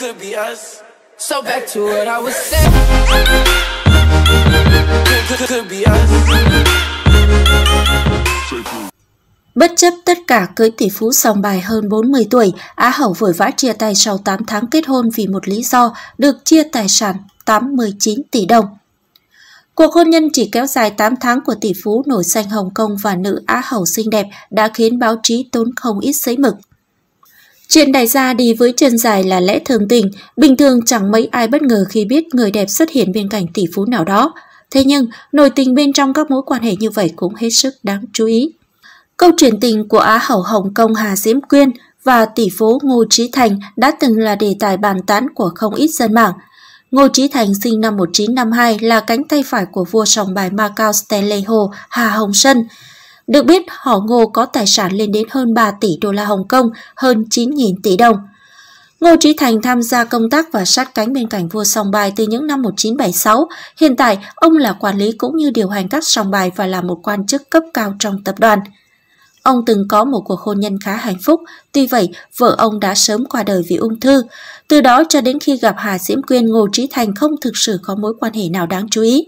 could be us. So back to what I was saying. Could, could be us. Bất chấp tất cả cưới tỷ phú sòng bài hơn 40 tuổi, Á Hậu vội vã chia tay sau 8 tháng kết hôn vì một lý do được chia tài sản 89 tỷ đồng. Cuộc hôn nhân chỉ kéo dài 8 tháng của tỷ phú nổi danh Hồng Kông và nữ Á Hậu xinh đẹp đã khiến báo chí tốn không ít giấy mực. Chuyện đại gia đi với chân dài là lẽ thường tình, bình thường chẳng mấy ai bất ngờ khi biết người đẹp xuất hiện bên cạnh tỷ phú nào đó. Thế nhưng, nổi tình bên trong các mối quan hệ như vậy cũng hết sức đáng chú ý. Câu chuyện tình của Á hậu Hồng Kông Hà Diễm Quyên và tỷ phú Ngô Trí Thành đã từng là đề tài bàn tán của không ít dân mạng. Ngô Trí Thành sinh năm 1952 là cánh tay phải của vua sòng bài Macau Stanley Ho, Hà Hồng Sân. Được biết, họ Ngô có tài sản lên đến hơn 3 tỷ đô la Hồng Kông, hơn 9.000 tỷ đồng. Ngô Trí Thành tham gia công tác và sát cánh bên cạnh vua song bài từ những năm 1976. Hiện tại, ông là quản lý cũng như điều hành các song bài và là một quan chức cấp cao trong tập đoàn. Ông từng có một cuộc hôn nhân khá hạnh phúc, tuy vậy vợ ông đã sớm qua đời vì ung thư. Từ đó cho đến khi gặp Hà Diễm Quyên, Ngô Trí Thành không thực sự có mối quan hệ nào đáng chú ý.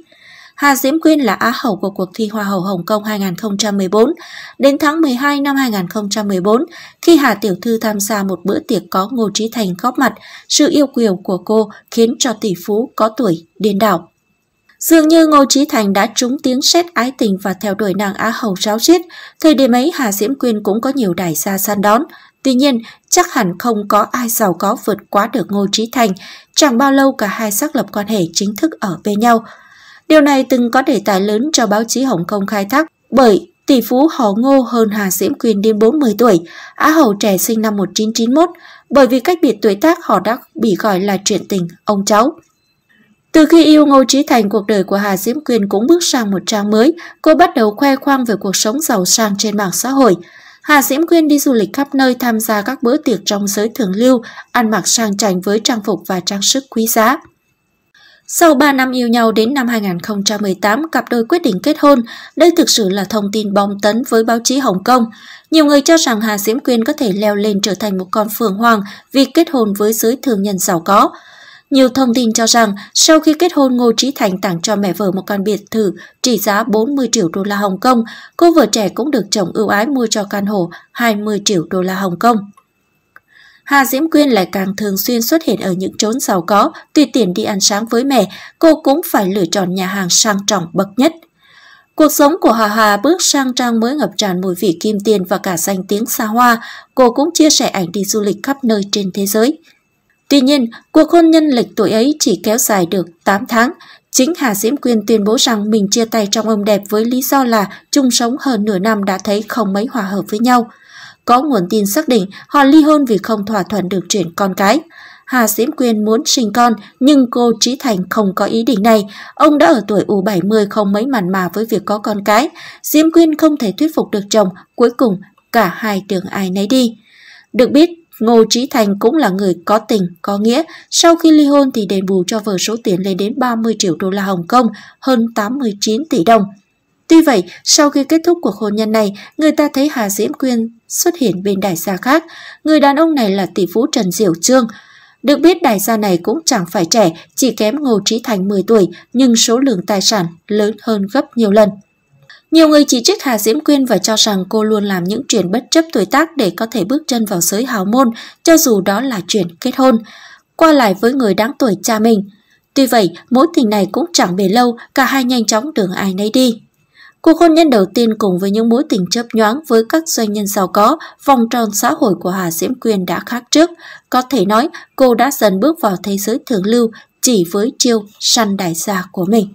Hà Diễm Quyên là á hậu của cuộc thi Hoa hậu Hồng Kông 2014. Đến tháng 12 năm 2014, khi Hà Tiểu Thư tham gia một bữa tiệc có Ngô Trí Thành góp mặt, sự yêu kiều của cô khiến cho tỷ phú có tuổi điên đảo. Dường như Ngô Trí Thành đã trúng tiếng sét ái tình và theo đuổi nàng Á hậu ráo riết, thời điểm ấy Hà Diễm Quyên cũng có nhiều đại gia săn đón. Tuy nhiên, chắc hẳn không có ai giàu có vượt quá được Ngô Trí Thành, chẳng bao lâu cả hai xác lập quan hệ chính thức ở bên nhau – Điều này từng có đề tài lớn cho báo chí Hồng Kông khai thác bởi tỷ phú họ ngô hơn Hà Diễm Quyên đến 40 tuổi, Á hậu trẻ sinh năm 1991, bởi vì cách biệt tuổi tác họ đã bị gọi là chuyện tình, ông cháu. Từ khi yêu Ngô Trí Thành, cuộc đời của Hà Diễm Quyên cũng bước sang một trang mới, cô bắt đầu khoe khoang về cuộc sống giàu sang trên mạng xã hội. Hà Diễm Quyên đi du lịch khắp nơi tham gia các bữa tiệc trong giới thượng lưu, ăn mặc sang chảnh với trang phục và trang sức quý giá. Sau 3 năm yêu nhau đến năm 2018, cặp đôi quyết định kết hôn. Đây thực sự là thông tin bom tấn với báo chí Hồng Kông. Nhiều người cho rằng Hà Diễm Quyên có thể leo lên trở thành một con phượng hoàng vì kết hôn với giới thương nhân giàu có. Nhiều thông tin cho rằng sau khi kết hôn Ngô Trí Thành tặng cho mẹ vợ một căn biệt thự trị giá 40 triệu đô la Hồng Kông, cô vợ trẻ cũng được chồng ưu ái mua cho căn hộ 20 triệu đô la Hồng Kông. Hà Diễm Quyên lại càng thường xuyên xuất hiện ở những chốn giàu có, tùy tiện đi ăn sáng với mẹ, cô cũng phải lựa chọn nhà hàng sang trọng bậc nhất. Cuộc sống của Hà Hà bước sang trang mới ngập tràn mùi vị kim tiền và cả danh tiếng xa hoa, cô cũng chia sẻ ảnh đi du lịch khắp nơi trên thế giới. Tuy nhiên, cuộc hôn nhân lịch tuổi ấy chỉ kéo dài được 8 tháng. Chính Hà Diễm Quyên tuyên bố rằng mình chia tay trong ông đẹp với lý do là chung sống hơn nửa năm đã thấy không mấy hòa hợp với nhau. Có nguồn tin xác định họ ly hôn vì không thỏa thuận được chuyện con cái. Hà Diễm Quyên muốn sinh con, nhưng cô Trí Thành không có ý định này. Ông đã ở tuổi U70 không mấy mặn mà với việc có con cái. Diễm Quyên không thể thuyết phục được chồng, cuối cùng cả hai đường ai nấy đi. Được biết, Ngô Trí Thành cũng là người có tình, có nghĩa. Sau khi ly hôn thì đền bù cho vợ số tiền lên đến 30 triệu đô la Hồng Kông, hơn 89 tỷ đồng. Tuy vậy, sau khi kết thúc cuộc hôn nhân này, người ta thấy Hà Diễm Quyên xuất hiện bên đại gia khác. Người đàn ông này là tỷ phú Trần diệu Trương. Được biết đại gia này cũng chẳng phải trẻ, chỉ kém Ngô Trí Thành 10 tuổi, nhưng số lượng tài sản lớn hơn gấp nhiều lần. Nhiều người chỉ trích Hà Diễm Quyên và cho rằng cô luôn làm những chuyện bất chấp tuổi tác để có thể bước chân vào giới hào môn, cho dù đó là chuyện kết hôn, qua lại với người đáng tuổi cha mình. Tuy vậy, mối tình này cũng chẳng bền lâu, cả hai nhanh chóng đường ai nấy đi. Cuộc hôn nhân đầu tiên cùng với những mối tình chớp nhoáng với các doanh nhân giàu có, vòng tròn xã hội của Hà Diễm Quyên đã khác trước. Có thể nói, cô đã dần bước vào thế giới thượng lưu chỉ với chiêu săn đại gia của mình.